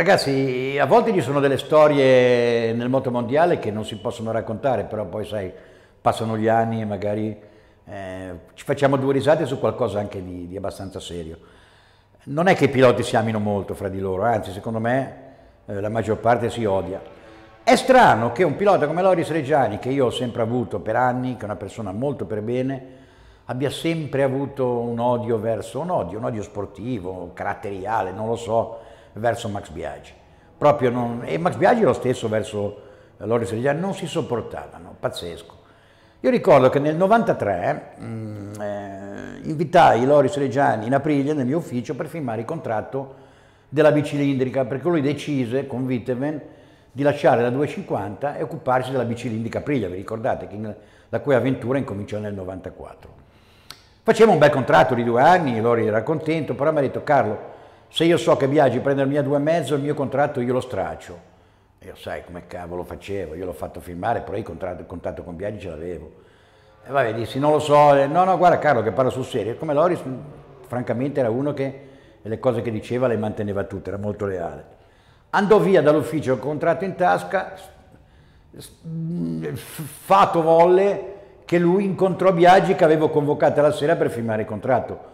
Ragazzi, a volte ci sono delle storie nel moto mondiale che non si possono raccontare, però poi sai, passano gli anni e magari eh, ci facciamo due risate su qualcosa anche di, di, abbastanza serio. Non è che i piloti si amino molto fra di loro, anzi secondo me eh, la maggior parte si odia. È strano che un pilota come Loris Reggiani, che io ho sempre avuto per anni, che è una persona molto per bene, abbia sempre avuto un odio verso un odio, un odio sportivo, caratteriale, non lo so, verso Max Biaggi. Non, e Max Biaggi lo stesso verso Loris Reggiani, non si sopportavano, pazzesco. Io ricordo che nel 93 mm, eh, invitai Loris Reggiani in aprile nel mio ufficio per firmare il contratto della bicilindrica, perché lui decise con Witteven di lasciare la 250 e occuparsi della bicilindrica Aprilia, vi ricordate, la cui avventura incominciò nel 94. Facevamo un bel contratto di due anni, Lori era contento, però mi ha detto Carlo, se io so che Biagi prende il mio mezzo, il mio contratto io lo straccio. Io sai come cavolo facevo, io l'ho fatto firmare, però il contratto, il contratto con Biagi ce l'avevo. E vabbè, dissi, non lo so, eh, no, no, guarda Carlo che parla sul serio. Come Loris, mm, francamente, era uno che le cose che diceva le manteneva tutte, era molto leale. Andò via dall'ufficio con il contratto in tasca, mm, fatto volle che lui incontrò Biagi che avevo convocato la sera per firmare il contratto.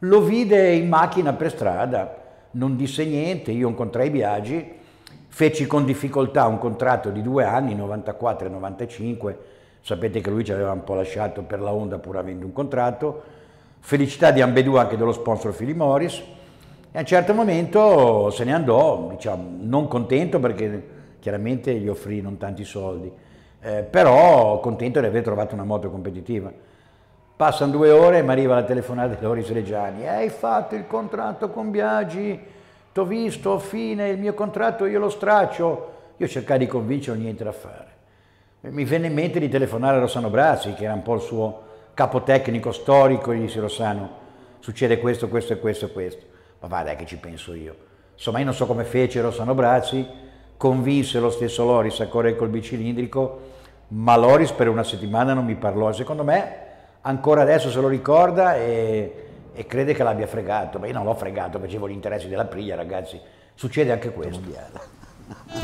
Lo vide in macchina per strada, non disse niente, io incontrai Biagi, feci con difficoltà un contratto di due anni, 94 95, sapete che lui ci aveva un po' lasciato per la Honda pur avendo un contratto, felicità di ambedue anche dello sponsor Philip Morris, e a un certo momento se ne andò, diciamo, non contento perché chiaramente gli offrì non tanti soldi, eh, però contento di aver trovato una moto competitiva. Passano due ore e mi arriva la telefonata di Loris Reggiani. Hai fatto il contratto con Biagi, t'ho visto, fine, il mio contratto io lo straccio. Io cercai di convincerlo, niente da fare. Mi venne in mente di telefonare a Rossano Brazzi, che era un po' il suo capotecnico storico, e gli dissi Rossano, succede questo, questo e questo e questo. Ma va dai che ci penso io. Insomma io non so come fece Rossano Brazzi, convinse lo stesso Loris a correre col bicilindrico, ma Loris per una settimana non mi parlò. Secondo me ancora adesso se lo ricorda e, e crede che l'abbia fregato, ma io non l'ho fregato, facevo gli interessi della priglia ragazzi, succede anche questo.